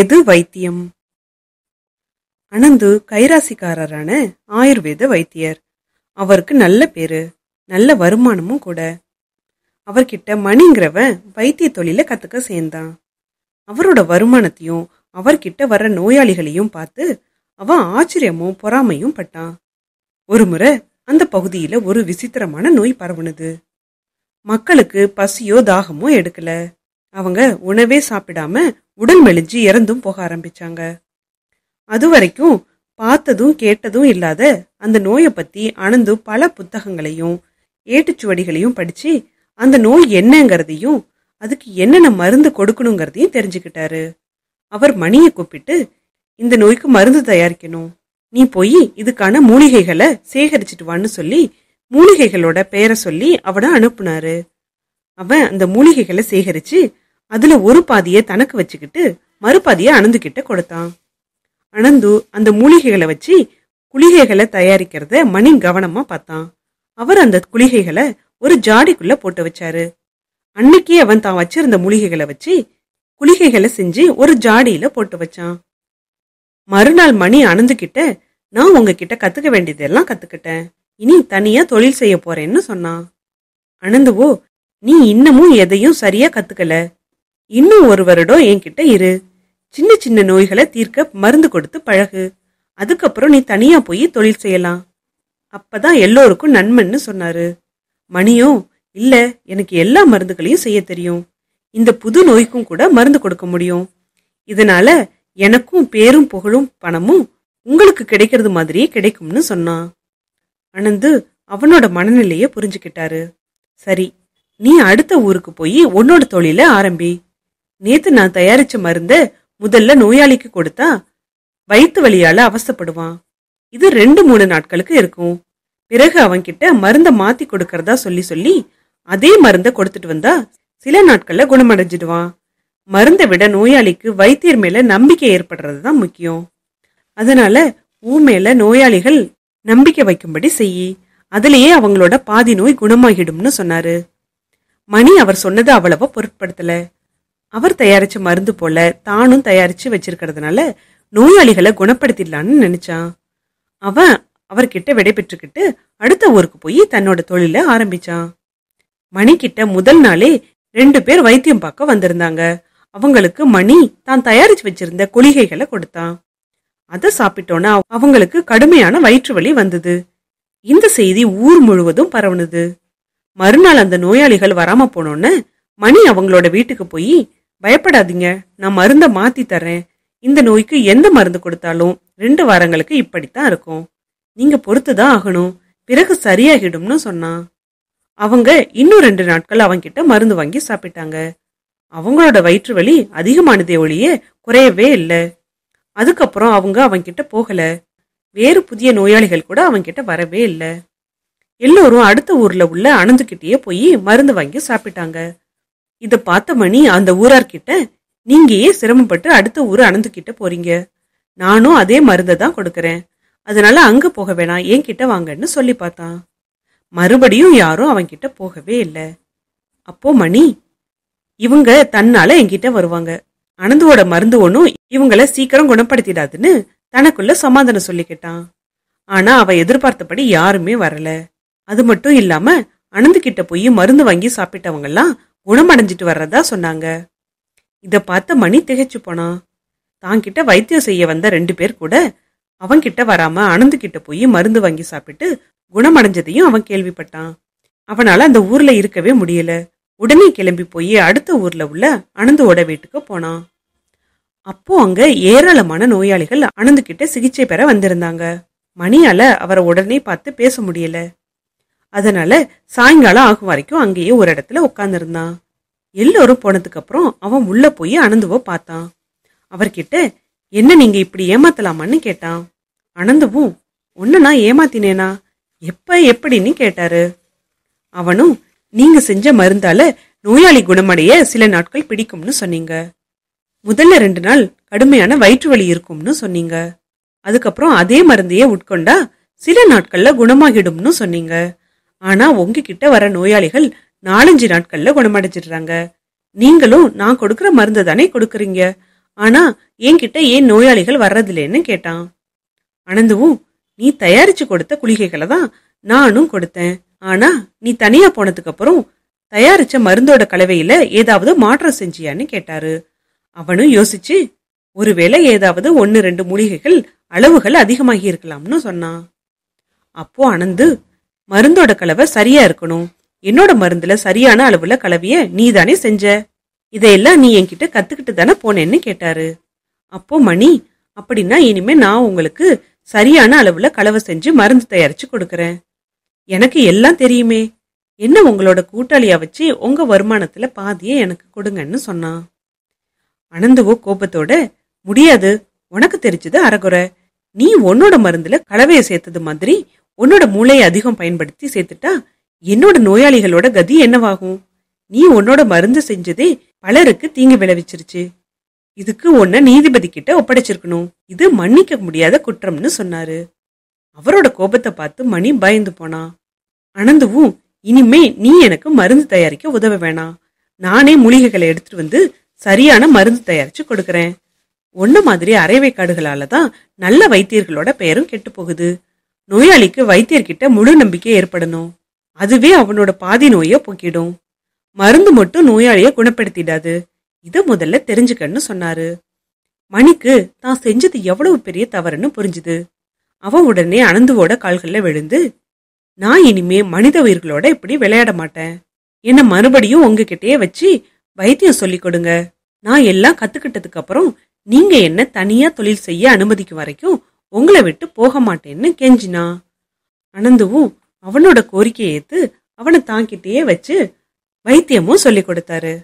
எது வைத்தியம் அனந்து கைராசிக்காரரான ஆயுர்வேத வைத்தியர் அவருக்கு நல்ல பேரு நல்ல வருமானமும் கூட அவர்கிட்ட மணிங்கிறவன் வைத்திய தொழில கத்துக்க சேர்ந்தான் அவரோட வருமானத்தையும் அவர்கிட்ட வர நோயாளிகளையும் பார்த்து அவன் ஆச்சரியமும் பொறாமையும் பட்டான் ஒரு முறை அந்த பகுதியில ஒரு விசித்திரமான நோய் பரவுனது மக்களுக்கு பசியோ தாகமோ எடுக்கல அவங்க உணவே சாப்பிடாம உடல் மெலிஞ்சு இறந்தும் போக ஆரம்பிச்சாங்க அது வரைக்கும் பார்த்ததும் கேட்டதும் இல்லாத அந்த நோயை பத்தி அணந்து பல புத்தகங்களையும் ஏட்டுச்சுவடிகளையும் படிச்சு அந்த நோய் என்னங்கிறதையும் அதுக்கு என்னென்ன மருந்து கொடுக்கணுங்கிறதையும் தெரிஞ்சுக்கிட்டாரு அவர் மணியை கூப்பிட்டு இந்த நோய்க்கு மருந்து தயாரிக்கணும் நீ போய் இதுக்கான மூலிகைகளை சேகரிச்சிட்டு வான்னு சொல்லி மூலிகைகளோட பெயரை சொல்லி அவனை அனுப்புனாரு அவன் அந்த மூலிகைகளை சேகரிச்சு அதுல ஒரு பாதியை தனக்கு வச்சுக்கிட்டு மறுபாதியை அனந்துக்கிட்ட கொடுத்தான் அனந்து அந்த மூலிகைகளை வச்சு குளிகைகளை தயாரிக்கிறத மணி கவனமா பார்த்தான் அவர் அந்த குளிகைகளை ஒரு ஜாடிக்குள்ள போட்டு வச்சாரு அன்னைக்கே அவன் தான் வச்சிருந்த மூலிகைகளை வச்சு குளிகைகளை செஞ்சு ஒரு ஜாடியில போட்டு வச்சான் மறுநாள் மணி அணந்துக்கிட்ட நான் உங்ககிட்ட கத்துக்க வேண்டியதெல்லாம் கத்துக்கிட்டேன் இனி தனியா தொழில் செய்ய போறேன்னு சொன்னான் அனந்துவோ நீ இன்னமும் எதையும் சரியா கத்துக்கல இன்னும் ஒரு வருடம் என்கிட்ட இரு சின்ன சின்ன நோய்களை தீர்க்க மருந்து கொடுத்து பழகு அதுக்கப்புறம் நீ தனியா போய் தொழில் செய்யலாம் அப்பதான் எல்லோருக்கும் நண்பன்னு சொன்னாரு மணியும் இல்ல எனக்கு எல்லா மருந்துகளையும் செய்ய தெரியும் இந்த புது நோய்க்கும் கூட மருந்து கொடுக்க முடியும் இதனால எனக்கும் பேரும் புகழும் பணமும் உங்களுக்கு கிடைக்கிறது மாதிரியே கிடைக்கும்னு சொன்னான் அனந்து அவனோட மனநிலையை புரிஞ்சுக்கிட்டாரு சரி நீ அடுத்த ஊருக்கு போய் உன்னோட தொழில ஆரம்பி நேத்து நான் தயாரிச்ச மருந்த முதல்ல நோயாளிக்கு கொடுத்தா வயிற்று வழியால அவசப்படுவான் இது ரெண்டு மூணு நாட்களுக்கு இருக்கும் பிறகு அவன்கிட்ட மருந்த மாத்தி கொடுக்கறதா சொல்லி சொல்லி அதே மருந்த கொடுத்துட்டு வந்தா சில நாட்கள்ல குணமடைஞ்சிடுவான் மருந்தை விட நோயாளிக்கு வைத்தியர் மேல நம்பிக்கை ஏற்படுறது தான் முக்கியம் அதனால ஊ மேல நோயாளிகள் நம்பிக்கை வைக்கும்படி செய்யி அதுலேயே அவங்களோட பாதி நோய் குணமாகிடும்னு சொன்னாரு மணி அவர் சொன்னது அவ்வளவா பொருட்படுத்தல அவர் தயாரிச்ச மருந்து போல தானும் தயாரிச்சு வச்சிருக்கிறதுனால நோயாளிகளை குணப்படுத்திடலான்னு நினைச்சான் அவன் அவர்கிட்ட விடை பெற்றுக்கிட்டு அடுத்த ஊருக்கு போய் தன்னோட தொழில ஆரம்பிச்சான் மணிக்கிட்ட முதல் நாளே ரெண்டு பேர் வைத்தியம் பார்க்க வந்திருந்தாங்க அவங்களுக்கு மணி தான் தயாரிச்சு வச்சிருந்த குளிகைகளை கொடுத்தான் அதை சாப்பிட்டோன்னா அவங்களுக்கு கடுமையான வயிற்று வலி வந்தது இந்த செய்தி ஊர் முழுவதும் பரவுனது மறுநாள் அந்த நோயாளிகள் வராம போனோன்னு மணி அவங்களோட வீட்டுக்கு போய் பயப்படாதீங்க நான் மருந்தை மாத்தி தர்றேன் இந்த நோய்க்கு எந்த மருந்து கொடுத்தாலும் ரெண்டு வாரங்களுக்கு இப்படித்தான் இருக்கும் நீங்க பொறுத்துதான் ஆகணும் பிறகு சரியாகிடும்னு சொன்னான் அவங்க இன்னும் ரெண்டு நாட்கள் அவங்கிட்ட மருந்து வாங்கி சாப்பிட்டாங்க அவங்களோட வயிற்று வலி அதிகமானதே ஒழிய குறையவே இல்லை அதுக்கப்புறம் அவங்க அவங்கிட்ட போகல வேறு புதிய நோயாளிகள் கூட அவங்கிட்ட வரவே இல்லை எல்லோரும் அடுத்த ஊர்ல உள்ள அணந்துக்கிட்டேயே போய் மருந்து வாங்கி சாப்பிட்டாங்க இத பார்த்த மணி அந்த ஊரார்கிட்ட நீங்க ஏன் சிரமப்பட்டு அடுத்த ஊர் அணந்துக்கிட்ட போறீங்க நானும் அதே மருந்தை தான் கொடுக்கறேன் அதனால அங்க போக வேணாம் என் கிட்ட வாங்கன்னு சொல்லி பார்த்தான் மறுபடியும் யாரும் கிட்ட போகவே இல்லை அப்போ மணி இவங்க தன்னால என்கிட்ட வருவாங்க அனந்தோட மருந்து ஒன்றும் இவங்கள சீக்கிரம் குணப்படுத்திடாதுன்னு தனக்குள்ள சமாதானம் சொல்லிக்கிட்டான் ஆனா அவ எதிர்பார்த்தபடி யாருமே வரல அது மட்டும் இல்லாம அனந்து கிட்ட போய் மருந்து வாங்கி சாப்பிட்டவங்கெல்லாம் குணமடைஞ்சிட்டு வர்றதா சொன்னாங்க இதை பார்த்து மணி திகைச்சு போனான் கிட்ட வைத்தியம் செய்ய வந்த ரெண்டு பேர் கூட கிட்ட வராம அனந்து கிட்ட போய் மருந்து வாங்கி சாப்பிட்டு குணமடைஞ்சதையும் அவன் கேள்விப்பட்டான் அவனால அந்த ஊர்ல இருக்கவே முடியல உடனே கிளம்பி போய் அடுத்த ஊர்ல உள்ள அனந்தோட வீட்டுக்கு போனான் அப்போ அங்க ஏராளமான நோயாளிகள் அனந்து கிட்ட சிகிச்சை பெற வந்திருந்தாங்க மணியால அவரை உடனே பார்த்து பேச முடியல அதனால சாயங்காலம் ஆகும் வரைக்கும் அங்கேயே ஒரு இடத்துல உட்காந்துருந்தான் எல்லோரும் போனதுக்கு அப்புறம் அவன் உள்ள போய் அனந்துவோ பார்த்தான் அவர்கிட்ட என்ன நீங்க இப்படி ஏமாத்தலாமான்னு கேட்டான் அனந்துவும் ஒன்னு நான் ஏமாத்தினேனா எப்ப எப்படின்னு கேட்டாரு அவனும் நீங்க செஞ்ச மருந்தால நோயாளி குணமடைய சில நாட்கள் பிடிக்கும்னு சொன்னீங்க முதல்ல ரெண்டு நாள் கடுமையான வயிற்று வலி இருக்கும்னு சொன்னீங்க அதுக்கப்புறம் அதே மருந்தையே உட்கொண்டா சில நாட்கள்ல குணமாகிடும்னு சொன்னீங்க ஆனா உங்ககிட்ட வர நோயாளிகள் நாலஞ்சு நாட்கள்ல குணமடைஞ்சிடுறாங்க நீங்களும் நான் கொடுக்கற மருந்து தானே கொடுக்குறீங்க ஆனா என்கிட்ட ஏன் நோயாளிகள் வர்றதில்லைன்னு கேட்டான் அனந்துவும் நீ தயாரிச்சு கொடுத்த குளிகைகளை தான் நானும் கொடுத்தேன் ஆனா நீ தனியா போனதுக்கு அப்புறம் தயாரிச்ச மருந்தோட கலவையில ஏதாவது மாற்றம் செஞ்சியான்னு கேட்டாரு அவனும் யோசிச்சு ஒருவேளை ஏதாவது ஒன்னு ரெண்டு மூலிகைகள் அளவுகள் அதிகமாகி இருக்கலாம்னு சொன்னான் அப்போ அனந்து மருந்தோட கலவை சரியா இருக்கணும் என்னோட மருந்துல சரியான அளவுல கலவைய நீ தானே செஞ்ச இதையெல்லாம் நீ என்கிட்ட கத்துக்கிட்டு தானே போனேன்னு கேட்டாரு அப்போ மணி அப்படின்னா இனிமே நான் உங்களுக்கு சரியான அளவுல கலவை செஞ்சு மருந்து தயாரிச்சு கொடுக்கறேன் எனக்கு எல்லாம் தெரியுமே என்ன உங்களோட கூட்டாளியா வச்சு உங்க வருமானத்துல பாதியை எனக்கு கொடுங்கன்னு சொன்னான் அனந்தவோ கோபத்தோட முடியாது உனக்கு தெரிஞ்சது அறகுறை நீ உன்னோட மருந்துல கலவையை சேர்த்தது மாதிரி உன்னோட மூளையை அதிகம் பயன்படுத்தி சேர்த்துட்டா என்னோட நோயாளிகளோட கதி என்னவாகும் நீ உன்னோட மருந்து செஞ்சதே பலருக்கு தீங்கு விளைவிச்சிருச்சு இதுக்கு உன்ன நீதிபதி கிட்ட ஒப்படைச்சிருக்கணும் இது மன்னிக்க முடியாத குற்றம்னு சொன்னாரு அவரோட கோபத்தை பார்த்து மணி பயந்து போனா அனந்துவும் இனிமே நீ எனக்கு மருந்து தயாரிக்க உதவ வேணாம் நானே மூலிகைகளை எடுத்துட்டு வந்து சரியான மருந்து தயாரிச்சு கொடுக்கறேன் ஒன்ன மாதிரி அரைவைக்காடுகளால தான் நல்ல வைத்தியர்களோட பெயரும் கெட்டு போகுது நோயாளிக்கு வைத்தியர்கிட்ட முழு நம்பிக்கை ஏற்படணும் அதுவே அவனோட பாதி நோயை போக்கிடும் மருந்து மட்டும் நோயாளிய குணப்படுத்திடாது இத முதல்ல தெரிஞ்சுக்கன்னு சொன்னாரு மணிக்கு தான் செஞ்சது எவ்வளவு பெரிய தவறுன்னு புரிஞ்சுது அவன் உடனே அனந்துவோட கால்கள்ல விழுந்து நான் இனிமே மனித உயிர்களோட இப்படி விளையாட மாட்டேன் என்ன மறுபடியும் உங்ககிட்டயே வச்சு வைத்தியம் சொல்லி கொடுங்க நான் எல்லாம் கத்துக்கிட்டதுக்கு அப்புறம் நீங்க என்ன தனியா தொழில் செய்ய அனுமதிக்கும் வரைக்கும் உங்களை விட்டு போக மாட்டேன்னு கெஞ்சினா அனந்துவும் அவனோட கோரிக்கையை ஏத்து அவனை தாங்கிட்டேயே வச்சு வைத்தியமும் சொல்லி கொடுத்தாரு